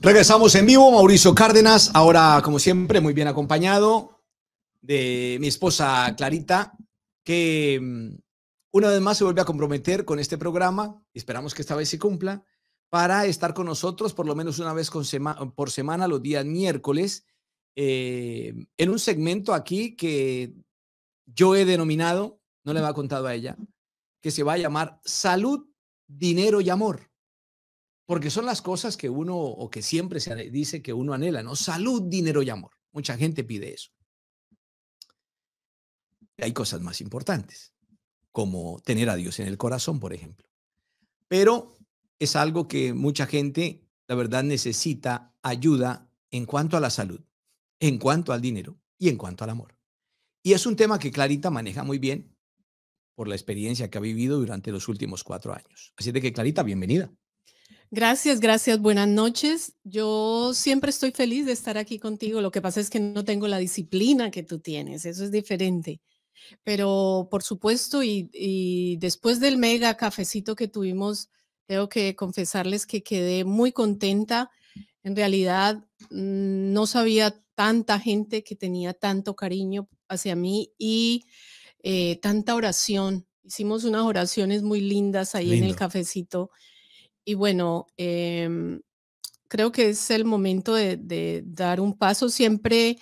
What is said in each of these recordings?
Regresamos en vivo, Mauricio Cárdenas, ahora como siempre muy bien acompañado de mi esposa Clarita, que mm, una vez más se vuelve a comprometer con este programa, esperamos que esta vez se cumpla, para estar con nosotros por lo menos una vez por semana los días miércoles, eh, en un segmento aquí que yo he denominado, no le a contado a ella, que se va a llamar Salud, Dinero y Amor. Porque son las cosas que uno o que siempre se dice que uno anhela, ¿no? Salud, dinero y amor. Mucha gente pide eso. hay cosas más importantes, como tener a Dios en el corazón, por ejemplo. Pero es algo que mucha gente, la verdad, necesita ayuda en cuanto a la salud, en cuanto al dinero y en cuanto al amor. Y es un tema que Clarita maneja muy bien por la experiencia que ha vivido durante los últimos cuatro años. Así de que, Clarita, bienvenida. Gracias, gracias. Buenas noches. Yo siempre estoy feliz de estar aquí contigo. Lo que pasa es que no tengo la disciplina que tú tienes. Eso es diferente. Pero por supuesto, y, y después del mega cafecito que tuvimos, tengo que confesarles que quedé muy contenta. En realidad, mm, no sabía tanta gente que tenía tanto cariño hacia mí y eh, tanta oración. Hicimos unas oraciones muy lindas ahí en el cafecito. Y bueno, em, creo que es el momento de, dar un paso. Siempre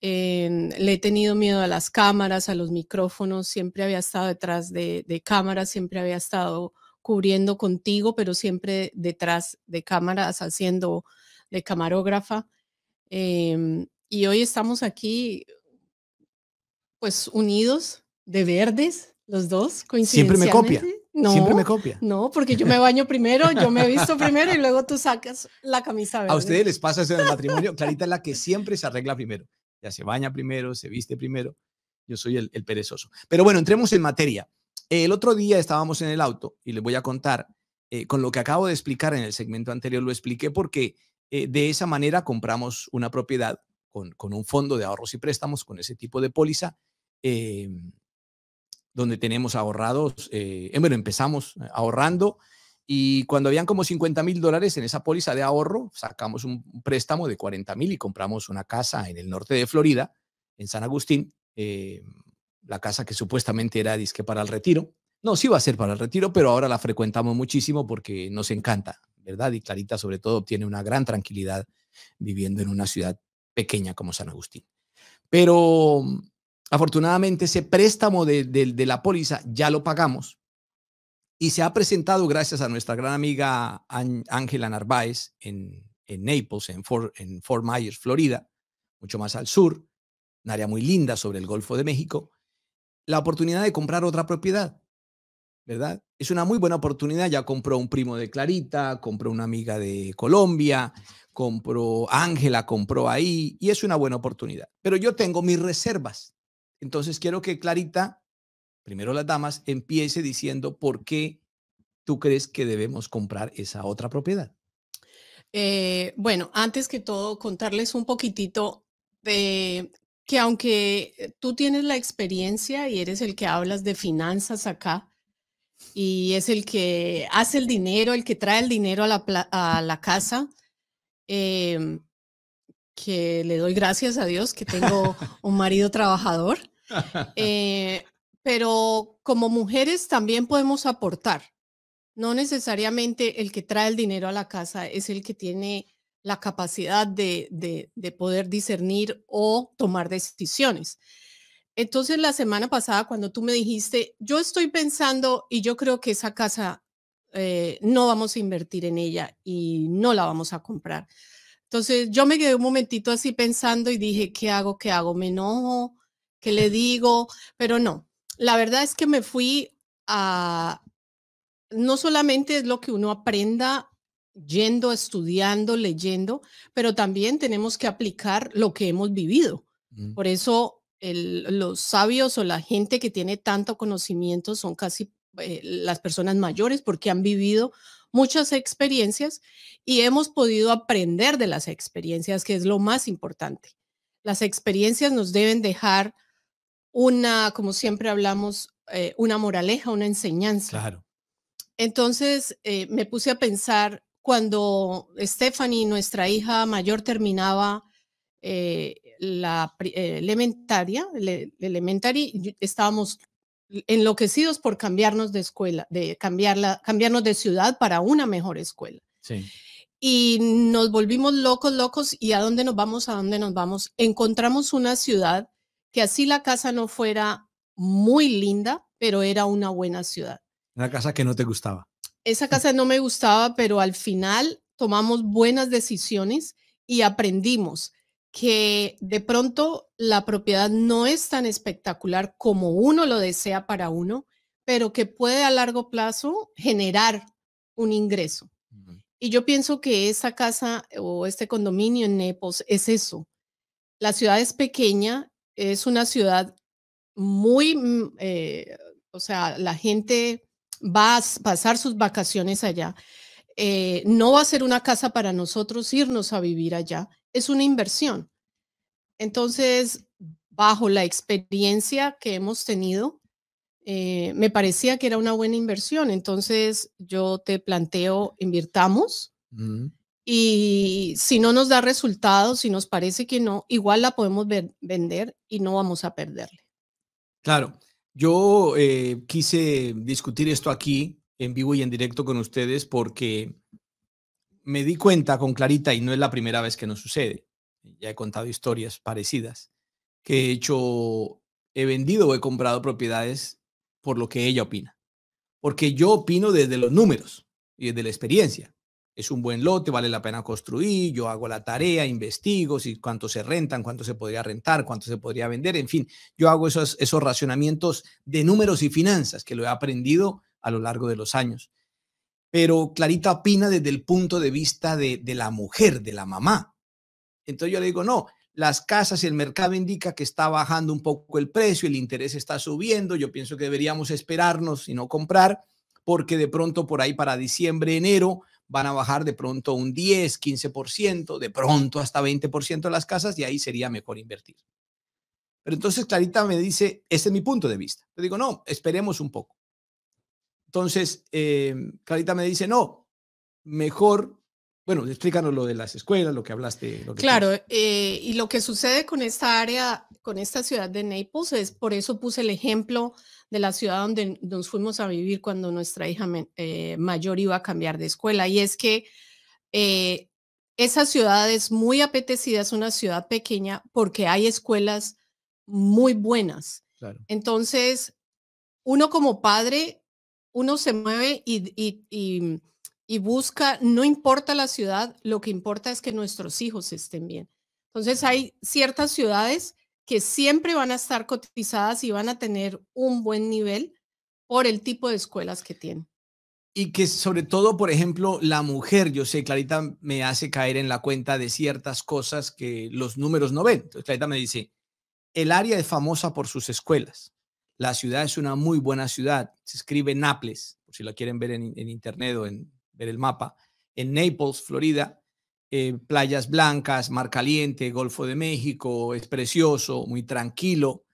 em, le he tenido miedo a las cámaras, a los micrófonos. Siempre había estado detrás de, cámaras, siempre había estado cubriendo contigo, pero siempre detrás de cámaras, haciendo de camarógrafa. Em, y hoy estamos aquí, pues unidos, de verdes, los dos, Siempre me copia. No, Siempre me copia. No, porque yo me baño primero, yo me visto primero y luego tú sacas la camisa verde. A ustedes les pasa eso en el matrimonio. Clarita es la que siempre se arregla primero. Ya se baña primero, se viste primero. Yo soy el, perezoso. Pero bueno, entremos en materia. El otro día estábamos en el auto y les voy a contar eh, con lo que acabo de explicar en el segmento anterior. Lo expliqué porque eh, de esa manera compramos una propiedad con, con, un fondo de ahorros y préstamos, con ese tipo de póliza. Em, donde tenemos ahorrados, eh, eh empezamos eh, ahorrando y cuando habían como 50 mil dólares en esa póliza de ahorro, sacamos un préstamo de 40 mil y compramos una casa en el norte de Florida, en San Agustín, eh, la casa que supuestamente era disque para el retiro. No, sí va a ser para el retiro, pero ahora la frecuentamos muchísimo porque nos encanta, ¿verdad? Y Clarita sobre todo tiene una gran tranquilidad viviendo en una ciudad pequeña como San Agustín. Pero Afortunadamente, ese préstamo de, de, la póliza ya lo pagamos y se ha presentado gracias a nuestra gran amiga Ángela Narváez en, en Naples, en Fort, en Fort Myers, Florida, mucho más al sur, un área muy linda sobre el Golfo de México, la oportunidad de comprar otra propiedad, ¿verdad? Es una muy buena oportunidad. Ya compró un primo de Clarita, compró una amiga de Colombia, compró Ángela, compró ahí, y es una buena oportunidad. Pero yo tengo mis reservas entonces quiero que Clarita, primero las damas, empiece diciendo por qué tú crees que debemos comprar esa otra propiedad. Eh, bueno, antes que todo, contarles un poquitito de que aunque eh, tú tienes la experiencia y eres el que hablas de finanzas acá, y es el que hace el dinero, el que trae el dinero a la, casa, em, que le doy gracias a Dios que tengo un marido trabajador. Eh, pero como mujeres también podemos aportar. No necesariamente el que trae el dinero a la casa es el que tiene la capacidad de, poder discernir o tomar decisiones. Entonces, la semana pasada, cuando tú me dijiste, yo estoy pensando y yo creo que esa casa eh, no vamos a invertir en ella y no la vamos a comprar. Entonces, yo me quedé un momentito así pensando y dije, ¿qué hago? ¿Qué hago? ¿Me enojo? ¿Qué le digo? Pero no, la verdad es que me fui a, no solamente es lo que uno aprenda yendo, estudiando, leyendo, pero también tenemos que aplicar lo que hemos vivido. Por eso los sabios o la gente que tiene tanto conocimiento son casi eh, las personas mayores porque han vivido muchas experiencias y hemos podido aprender de las experiencias, que es lo más importante. Las experiencias nos deben dejar una, como siempre hablamos, eh, una moraleja, una enseñanza. Claro. Entonces eh, me puse a pensar cuando Stephanie, nuestra hija mayor, terminaba eh, la elementaria, le, elementary, estábamos enloquecidos por cambiarnos de escuela, de cambiarla, cambiarnos de ciudad para una mejor escuela. Sí. Y nos volvimos locos, locos, y a dónde nos vamos, a dónde nos vamos. Encontramos una ciudad que así la casa no fuera muy linda, pero era una buena ciudad. Una casa que no te gustaba. Esa casa no me gustaba, pero al final tomamos buenas decisiones y aprendimos que de pronto la propiedad no es tan espectacular como uno lo desea para uno, pero que puede a largo plazo generar un ingreso. Y yo pienso que esa casa o este condominio en Nepos es eso. La ciudad es pequeña es una ciudad muy, mm, eh, o sea, la gente va a pasar sus vacaciones allá. Eh, no va a ser una casa para nosotros irnos a vivir allá, es una inversión. Entonces, bajo la experiencia que hemos tenido, eh, me parecía que era una buena inversión. Entonces, yo te planteo, invirtamos. Y si no nos da resultados, si nos parece que no, igual la podemos vender y no vamos a perderle. Claro, yo eh, quise discutir esto aquí en vivo y en directo con ustedes porque me di cuenta con clarita, y no es la primera vez que nos sucede, ya he contado historias parecidas, que he hecho, he vendido o he comprado propiedades por lo que ella opina. Porque yo opino desde los números y desde la experiencia es un buen lote, vale la pena construir, yo hago la tarea, investigo si cuánto se rentan, cuánto se podría rentar, cuánto se podría vender, en fin, yo hago esos, esos racionamientos de números y finanzas que lo he aprendido a lo largo de los años. Pero Clarita opina desde el punto de vista de, de la mujer, de la mamá. Entonces yo le digo, no, las casas y el mercado indica que está bajando un poco el precio, el interés está subiendo, yo pienso que deberíamos esperarnos y no comprar, porque de pronto por ahí para diciembre, enero, van a bajar de pronto un 10, 15%, de pronto hasta 20% de las casas y ahí sería mejor invertir. Pero entonces Clarita me dice, ese es mi punto de vista. yo digo, no, esperemos un poco. Entonces, em, Clarita me dice, no, mejor, bueno, explícanos lo de las escuelas, lo que hablaste. claro, eh, y lo que sucede con esta área con esta ciudad de Naples, es por eso puse el ejemplo de la ciudad donde nos fuimos a vivir cuando nuestra hija eh, mayor iba a cambiar de escuela, y es que eh, esa ciudad es muy apetecida, es una ciudad pequeña porque hay escuelas muy buenas. Entonces, uno como padre, uno se mueve y, busca, no importa la ciudad, lo que importa es que nuestros hijos estén bien. Entonces, hay ciertas ciudades que siempre van a estar cotizadas y van a tener un buen nivel por el tipo de escuelas que tienen. Y que sobre todo, por ejemplo, la mujer, yo sé, Clarita me hace caer en la cuenta de ciertas cosas que los números no ven. Clarita me dice, el área es famosa por sus escuelas. La ciudad es una muy buena ciudad. Se escribe Naples, por si la quieren ver en, en internet o en ver el mapa. En Naples, Florida, eh, playas blancas, mar caliente, Golfo de México, es precioso, muy tranquilo.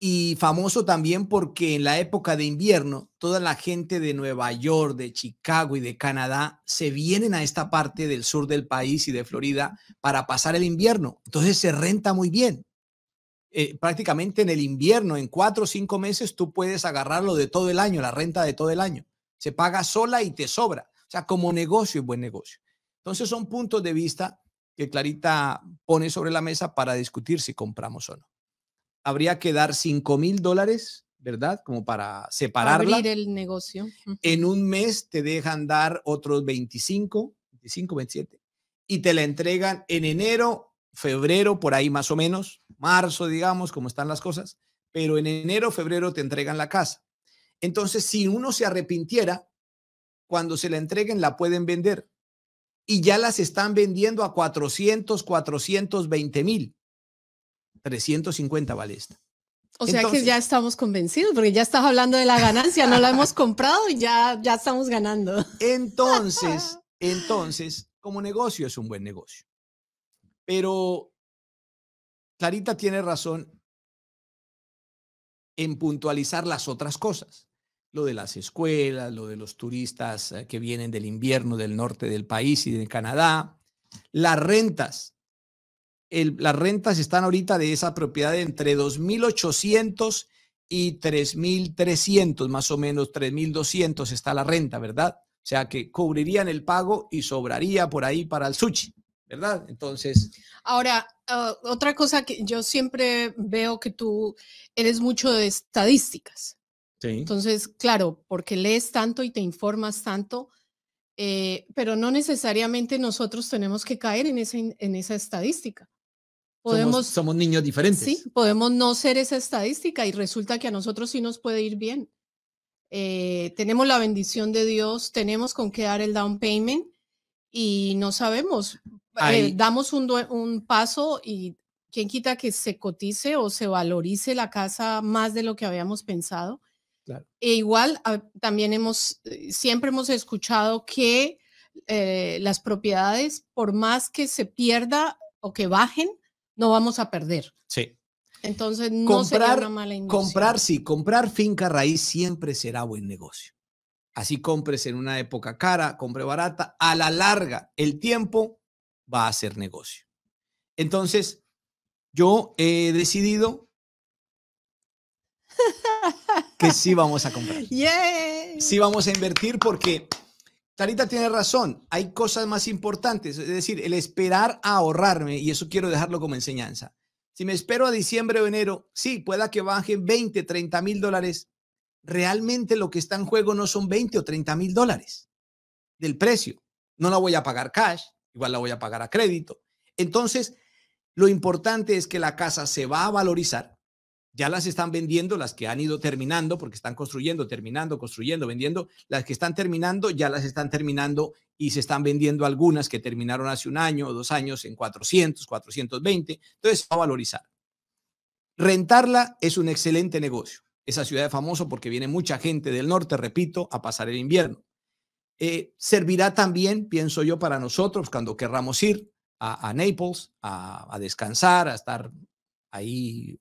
Y famoso también porque en la época de invierno, toda la gente de Nueva York, de Chicago y de Canadá se vienen a esta parte del sur del país y de Florida para pasar el invierno. Entonces se renta muy bien. Eh, prácticamente en el invierno, en cuatro o cinco meses, tú puedes agarrarlo de todo el año, la renta de todo el año. Se paga sola y te sobra. O sea, como negocio es buen negocio. Entonces son puntos de vista que Clarita pone sobre la mesa para discutir si compramos o no. Habría que dar 5 mil dólares, ¿verdad? Como para separarla. Abrir el negocio. En un mes te dejan dar otros 25, 25, 27, y te la entregan en enero, febrero, por ahí más o menos, marzo, digamos, como están las cosas, pero en enero, febrero te entregan la casa. Entonces, si uno se arrepintiera, cuando se la entreguen la pueden vender y ya las están vendiendo a 400, 420 mil. 350 vale esta. O sea que ya estamos convencidos, porque ya estás hablando de la ganancia, no la hemos comprado y ya, ya estamos ganando. Entonces, entonces, como negocio es un buen negocio. Pero Clarita tiene razón en puntualizar las otras cosas lo de las escuelas, lo de los turistas eh, que vienen del invierno del norte del país y de Canadá, las rentas. las rentas están ahorita de esa propiedad entre 2.800 y 3.300, más o menos 3.200 está la renta, ¿verdad? O sea que cubrirían el pago y sobraría por ahí para el sushi, ¿verdad? Entonces. Ahora, ah, otra cosa que yo siempre veo que tú eres mucho de estadísticas. Entonces, claro, porque lees tanto y te informas tanto, eh, pero no necesariamente nosotros tenemos que caer en esa, en esa estadística. Podemos, somos, niños diferentes. Sí, podemos no ser esa estadística y resulta que a nosotros sí nos puede ir bien. Eh, tenemos la bendición de Dios, tenemos con qué dar el down payment y no sabemos. Eh, damos un, un paso y quién quita que se cotice o se valorice la casa más de lo que habíamos pensado e igual ah, también hemos, eh, siempre hemos escuchado que eh, las propiedades, por más que se pierda o que bajen, no vamos a perder. Sí. Entonces, no comprar, una mala inversión. Comprar, sí, comprar finca raíz siempre será buen negocio. Así compres en una época cara, compre barata, a la larga, el tiempo va a ser negocio. Entonces, yo he decidido que sí vamos a comprar. Sí vamos a invertir porque Tarita tiene razón, hay cosas más importantes, es decir, el esperar a ahorrarme, y eso quiero dejarlo como enseñanza. Si me espero a diciembre o enero, sí, pueda que baje 20, 30 mil dólares. Realmente lo que está en juego no son 20 o 30 mil dólares del precio. No la voy a pagar cash, igual la voy a pagar a crédito. Entonces, lo importante es que la casa se va a valorizar, ya las están vendiendo, las que han ido terminando, porque están construyendo, terminando, construyendo, vendiendo. Las que están terminando, ya las están terminando y se están vendiendo algunas que terminaron hace un año o dos años en 400, 420. Entonces, va a valorizar. Rentarla es un excelente negocio. Esa ciudad es famosa porque viene mucha gente del norte, repito, a pasar el invierno. Eh, servirá también, pienso yo, para nosotros cuando querramos ir a, Naples a, descansar, a estar ahí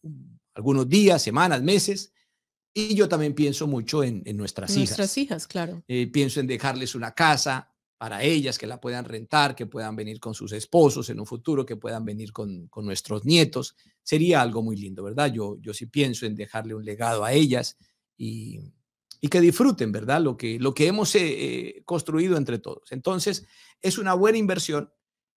algunos días, semanas, meses. Y yo también pienso mucho en, nuestras hijas. Nuestras hijas, claro. Eh, pienso en dejarles una casa para ellas, que la puedan rentar, que puedan venir con sus esposos en un futuro, que puedan venir con, nuestros nietos. Sería algo muy lindo, ¿verdad? Yo, yo sí pienso en dejarle un legado a ellas y, y que disfruten, ¿verdad? Lo que, lo que hemos eh, eh, construido entre todos. Entonces, es una buena inversión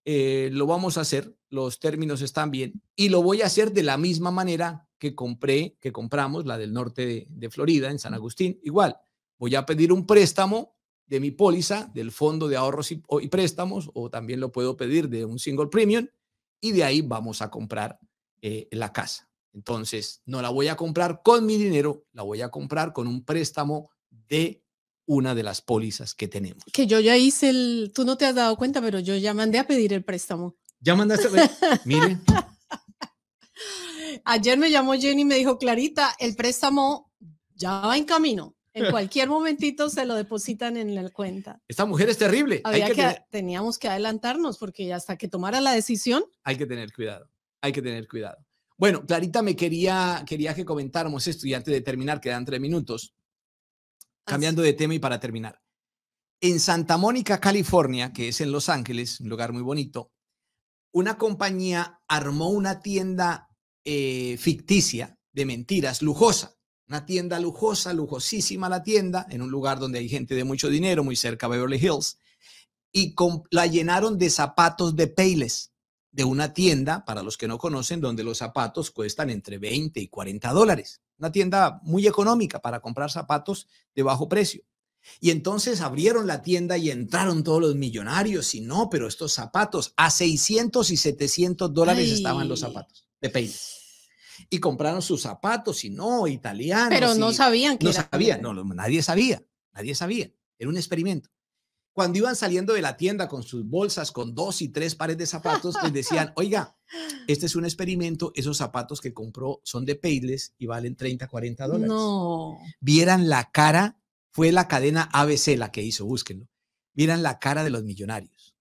eh, lo vamos a hacer, los términos están bien, y lo voy a hacer de la misma manera que compré, que compramos la del norte de, Florida, en San Agustín, igual. Voy a pedir un préstamo de mi póliza, del fondo de ahorros y, préstamos, o también lo puedo pedir de un single premium, y de ahí vamos a comprar eh, la casa. Entonces, no la voy a comprar con mi dinero, la voy a comprar con un préstamo de una de las pólizas que tenemos. Que yo ya hice el, tú no te has dado cuenta, pero yo ya mandé a pedir el préstamo. Ya mandaste a pedir, mire. Ayer me llamó Jenny y me dijo, Clarita, el préstamo ya va en camino. En cualquier momentito se lo depositan en la cuenta. Esta mujer es terrible. que, Teníamos que adelantarnos porque hasta que tomara la decisión. Hay que tener cuidado, hay que tener cuidado. Bueno, Clarita, me quería, quería que comentáramos esto y antes de terminar, quedan tres minutos cambiando de tema y para terminar. En Santa Mónica, California, que es en Los Ángeles, un lugar muy bonito, una compañía armó una tienda eh, ficticia de mentiras, lujosa. Una tienda lujosa, lujosísima la tienda, en un lugar donde hay gente de mucho dinero, muy cerca de Beverly Hills, y la llenaron de zapatos de peiles de una tienda, para los que no conocen, donde los zapatos cuestan entre 20 y 40 dólares una tienda muy económica para comprar zapatos de bajo precio. Y entonces abrieron la tienda y entraron todos los millonarios y no, pero estos zapatos a 600 y 700 dólares estaban los zapatos de peines. Y compraron sus zapatos y no, italianos. Pero no sabían que No sabían, no, nadie sabía, nadie sabía. Era un experimento cuando iban saliendo de la tienda con sus bolsas, con dos y tres pares de zapatos, les decían, oiga, este es un experimento, esos zapatos que compró son de Payless y valen 30, 40 dólares. No. Vieran la cara, fue la cadena ABC la que hizo, búsquenlo. Vieran la cara de los millonarios.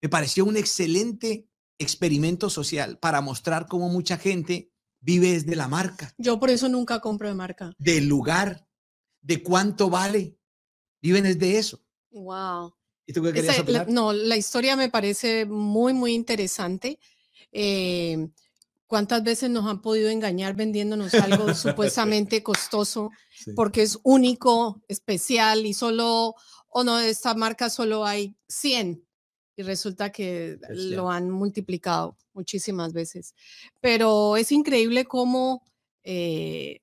Me pareció un excelente experimento social para mostrar cómo mucha gente vive desde la marca. Yo por eso nunca compro de marca. Del lugar, de cuánto vale. Viven desde eso. Wow. no, la historia me parece muy, muy interesante. Eh, ¿Cuántas veces nos han podido engañar vendiéndonos algo supuestamente costoso porque es único, especial y solo, o no, de esta marca solo hay 100 y resulta que lo han multiplicado muchísimas veces. Pero es increíble cómo eh,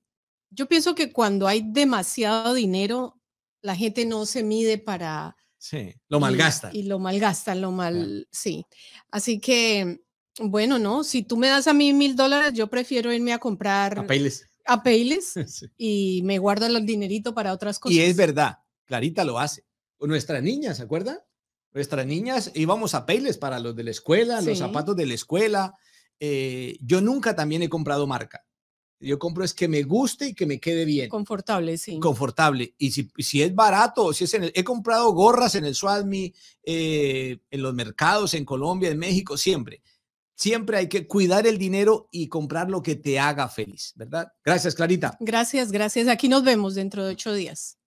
yo pienso que cuando hay demasiado dinero, la gente no se mide para... Sí, lo malgastan. Y, lo malgastan, lo mal, sí. Así que, bueno, no, si tú me das a mí mil dólares, yo prefiero irme a comprar... A Payless. A y me guardo el dinerito para otras cosas. Y es verdad, Clarita lo hace. Nuestra niña, ¿se acuerda? Nuestras niñas íbamos a Payless para los de la escuela, los zapatos de la escuela. Eh, yo nunca también he comprado marca. Yo compro es que me guste y que me quede bien. Confortable, sí. Confortable. Y si, es barato, si es en el, he comprado gorras en el SWADMI, eh, en los mercados, en Colombia, en México, siempre. Siempre hay que cuidar el dinero y comprar lo que te haga feliz, ¿verdad? Gracias, Clarita. Gracias, gracias. Aquí nos vemos dentro de ocho días.